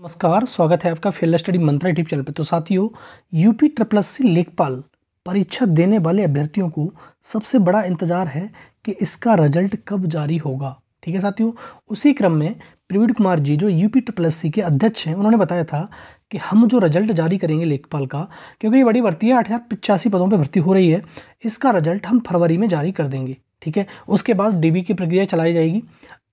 नमस्कार स्वागत है आपका fail study mantra YouTube channel पर तो साथियों यूपी ट्रिपल सी लेखपाल परीक्षा देने वाले अभ्यर्थियों को सबसे बड़ा इंतजार है कि इसका रिजल्ट कब जारी होगा ठीक है साथियों उसी क्रम में प्रवीण कुमार जी जो यूपी ट्रिपल सी के अध्यक्ष हैं उन्होंने बताया था कि हम जो रिजल्ट जारी करेंगे लेखपाल का क्योंकि ये बड़ी भर्ती है आठ हज़ार पिचासी पदों पर भर्ती हो रही है इसका रिजल्ट हम फरवरी में जारी कर देंगे ठीक है उसके बाद डीबी की प्रक्रिया चलाई जाएगी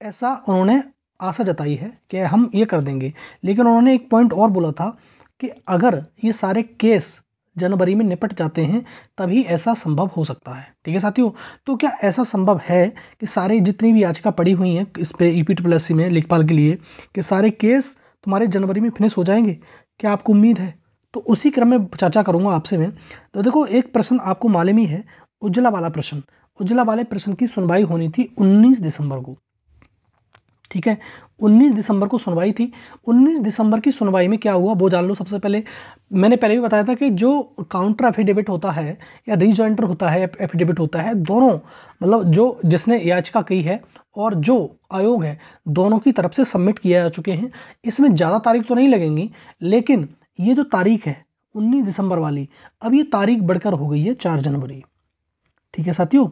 ऐसा उन्होंने आशा जताई है कि हम ये कर देंगे लेकिन उन्होंने एक पॉइंट और बोला था कि अगर ये सारे केस जनवरी में निपट जाते हैं तभी ऐसा संभव हो सकता है ठीक है साथियों तो क्या ऐसा संभव है कि सारे जितनी भी याचिका पड़ी हुई हैं इस पर ई पी में लेखपाल के लिए कि सारे केस तुम्हारे जनवरी में फिनिश हो जाएंगे क्या आपको उम्मीद है तो उसी क्रम में चर्चा करूँगा आपसे मैं तो देखो एक प्रश्न आपको मालूम ही है उज्जला वाला प्रश्न उज्ज्वला वाले प्रश्न की सुनवाई होनी थी उन्नीस दिसंबर को ठीक है 19 दिसंबर को सुनवाई थी 19 दिसंबर की सुनवाई में क्या हुआ वो जान लो सबसे पहले मैंने पहले भी बताया था कि जो काउंटर एफिडेविट होता है या रिजॉइंटर होता है एफिडेविट होता है दोनों मतलब जो जिसने याचिका की है और जो आयोग है दोनों की तरफ से सबमिट किया जा चुके हैं इसमें ज़्यादा तारीख तो नहीं लगेंगी लेकिन ये जो तारीख है उन्नीस दिसंबर वाली अब ये तारीख बढ़कर हो गई है चार जनवरी ठीक है साथियों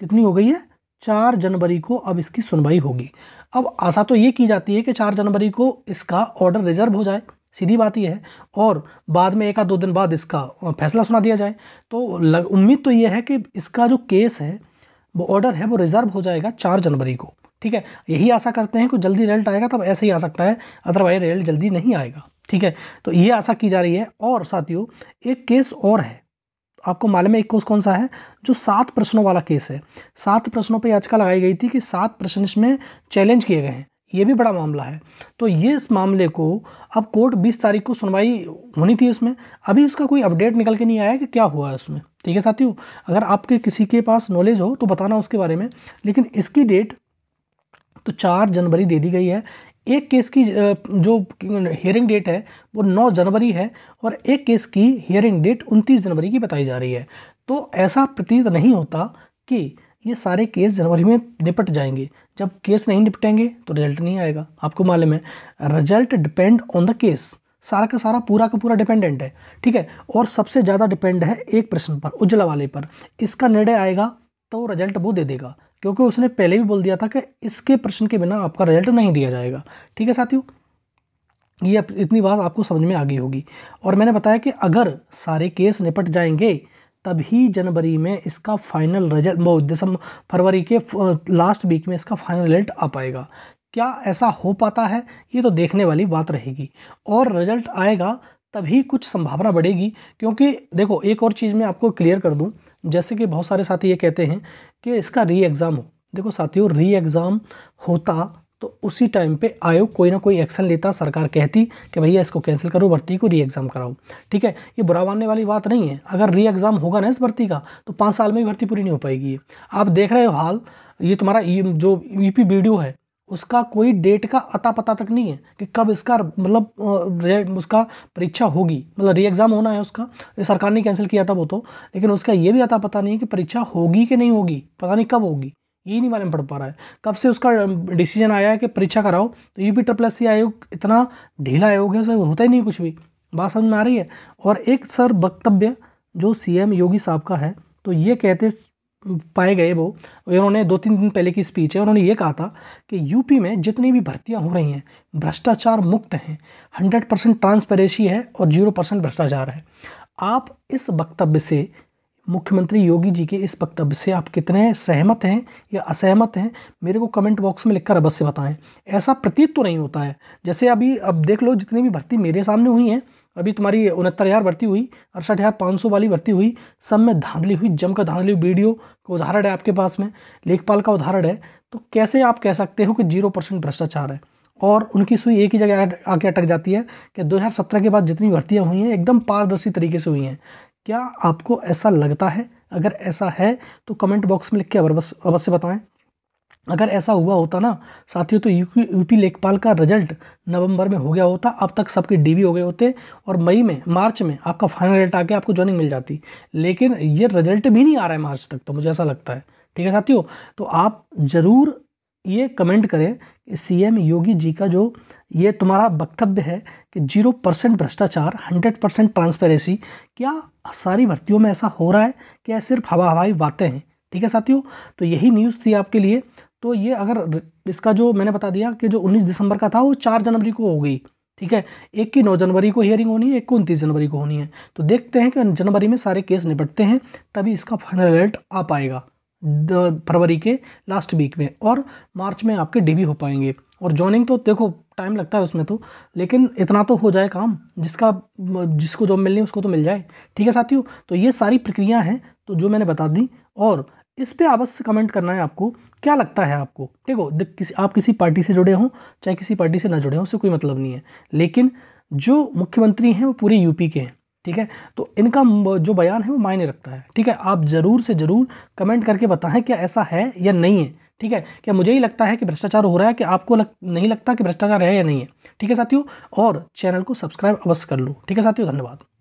कितनी हो गई है चार जनवरी को अब इसकी सुनवाई होगी अब आशा तो ये की जाती है कि चार जनवरी को इसका ऑर्डर रिजर्व हो जाए सीधी बात यह है और बाद में एक आध दो दिन बाद इसका फैसला सुना दिया जाए तो लग उम्मीद तो ये है कि इसका जो केस है वो ऑर्डर है वो रिज़र्व हो जाएगा चार जनवरी को ठीक है यही आशा करते हैं कि जल्दी रिजल्ट आएगा तब ऐसे ही आ सकता है अदरवाइज रिजल्ट जल्दी नहीं आएगा ठीक है तो ये आशा की जा रही है और साथियों एक केस और है आपको मालूम है एक कोर्स कौन सा है जो सात प्रश्नों वाला केस है सात प्रश्नों पर याचिका लगाई गई थी कि सात प्रश्न इसमें चैलेंज किए गए हैं ये भी बड़ा मामला है तो ये इस मामले को अब कोर्ट 20 तारीख को सुनवाई होनी थी उसमें अभी उसका कोई अपडेट निकल के नहीं आया कि क्या हुआ है उसमें ठीक है साथियों अगर आपके किसी के पास नॉलेज हो तो बताना उसके बारे में लेकिन इसकी डेट तो चार जनवरी दे दी गई है एक केस की जो हियरिंग डेट है वो 9 जनवरी है और एक केस की हियरिंग डेट 29 जनवरी की बताई जा रही है तो ऐसा प्रतीत नहीं होता कि ये सारे केस जनवरी में निपट जाएंगे जब केस नहीं निपटेंगे तो रिजल्ट नहीं आएगा आपको मालूम है result depend on the case सारा का सारा पूरा का पूरा डिपेंडेंट है ठीक है और सबसे ज़्यादा डिपेंड है एक प्रश्न पर उज्ज्वला वाले पर इसका निर्णय आएगा तो वो रिजल्ट वो दे देगा क्योंकि उसने पहले भी बोल दिया था कि इसके प्रश्न के बिना आपका रिजल्ट नहीं दिया जाएगा ठीक है साथियों ये इतनी बात आपको समझ में आ गई होगी और मैंने बताया कि अगर सारे केस निपट जाएंगे तभी जनवरी में इसका फाइनल रिजल्ट वो दिसंबर फरवरी के लास्ट वीक में इसका फाइनल रिजल्ट आ पाएगा क्या ऐसा हो पाता है ये तो देखने वाली बात रहेगी और रिजल्ट आएगा तभी कुछ संभावना बढ़ेगी क्योंकि देखो एक और चीज़ मैं आपको क्लियर कर दूँ जैसे कि बहुत सारे साथी ये कहते हैं कि इसका री एग्ज़ाम हो देखो साथियों री एग्ज़ाम होता तो उसी टाइम पे आयोग कोई ना कोई एक्शन लेता सरकार कहती कि भैया इसको कैंसिल करो भर्ती को री एग्ज़ाम कराओ ठीक है ये बुरा मानने वाली बात नहीं है अगर री एग्ज़ाम होगा ना इस भर्ती का तो पाँच साल में ही भर्ती पूरी नहीं हो पाएगी आप देख रहे हो हाल ये तुम्हारा जो यूपी e वीडियो है उसका कोई डेट का अता पता तक नहीं है कि कब इसका मतलब उसका परीक्षा होगी मतलब री एग्ज़ाम होना है उसका सरकार ने कैंसिल किया था वो तो लेकिन उसका ये भी अता पता नहीं है कि परीक्षा होगी कि नहीं होगी पता नहीं कब होगी ये नहीं मालूम पढ़ पा रहा है कब से उसका डिसीजन आया है कि परीक्षा कराओ तो U P triple S C आयोग इतना ढीला आयोग है उसे होता ही नहीं कुछ भी बात समझ में आ रही है और एक सर वक्तव्य जो सीएम योगी साहब का है तो ये कहते पाए गए वो उन्होंने दो तीन दिन पहले की स्पीच है उन्होंने ये कहा था कि यूपी में जितनी भी भर्तियां हो रही हैं भ्रष्टाचार मुक्त हैं हंड्रेड परसेंट ट्रांसपेरेंसी है और जीरो परसेंट भ्रष्टाचार है आप इस वक्तव्य से मुख्यमंत्री योगी जी के इस वक्तव्य से आप कितने सहमत हैं या असहमत हैं मेरे को कमेंट बॉक्स में लिखकर अवश्य बताएं ऐसा प्रतीत तो नहीं होता है जैसे अभी अब देख लो जितनी भी भर्ती मेरे सामने हुई हैं अभी तुम्हारी उनहत्तर हज़ार भर्ती हुई अड़सठ हज़ार पाँच सौ वाली भर्ती हुई सब में धांधली हुई जमकर धांधली हुई वीडियो का उदाहरण है आपके पास में लेखपाल का उदाहरण है तो कैसे आप कह सकते हो कि जीरो परसेंट भ्रष्टाचार है और उनकी सुई एक ही जगह आके अटक जाती है कि सत्रह के बाद जितनी भर्तियाँ हुई हैं एकदम पारदर्शी तरीके से हुई हैं क्या आपको ऐसा लगता है अगर ऐसा है तो कमेंट बॉक्स में लिख के अवश्य बताएँ अगर ऐसा हुआ होता ना साथियों तो यूपी यूपी लेखपाल का रिजल्ट नवंबर में हो गया होता अब तक सबके डीवी हो गए होते और मई में मार्च में आपका फाइनल रिजल्ट आके आपको ज्वाइनिंग मिल जाती लेकिन ये रिजल्ट भी नहीं आ रहा है मार्च तक तो मुझे ऐसा लगता है ठीक है साथियों तो आप ज़रूर ये कमेंट करें कि सीएम योगी जी का जो ये तुम्हारा वक्तव्य है कि जीरो परसेंट भ्रष्टाचार हंड्रेड परसेंट ट्रांसपेरेंसी क्या सारी भर्तियों में ऐसा हो रहा है क्या सिर्फ हवा हवाई बातें हैं ठीक है साथियों तो यही न्यूज़ थी आपके लिए तो ये अगर इसका जो मैंने बता दिया कि जो 19 दिसंबर का था वो चार जनवरी को हो गई ठीक है एक की नौ जनवरी को हियरिंग होनी है एक को उनतीस जनवरी को होनी है तो देखते हैं कि जनवरी में सारे केस निपटते हैं तभी इसका फाइनल रिजल्ट आ पाएगा फरवरी के लास्ट वीक में और मार्च में आपके डीबी हो पाएंगे और जॉइनिंग तो देखो टाइम लगता है उसमें तो लेकिन इतना तो हो जाए काम जिसका जिसको जॉब मिलनी है उसको तो मिल जाए ठीक है साथियों तो ये सारी प्रक्रिया हैं तो जो मैंने बता दी और इस पर अवश्य कमेंट करना है आपको क्या लगता है आपको देखो किसी आप किसी पार्टी से जुड़े हों चाहे किसी पार्टी से ना जुड़े हों उससे कोई मतलब नहीं है लेकिन जो मुख्यमंत्री हैं वो पूरे यूपी के हैं ठीक है तो इनका जो बयान है वो मायने रखता है ठीक है आप ज़रूर से ज़रूर कमेंट करके बताएं क्या ऐसा है या नहीं है ठीक है क्या मुझे ही लगता है कि भ्रष्टाचार हो रहा है कि आपको लग, नहीं लगता कि भ्रष्टाचार है या नहीं है ठीक है साथियों और चैनल को सब्सक्राइब अवश्य कर लो ठीक है साथियों धन्यवाद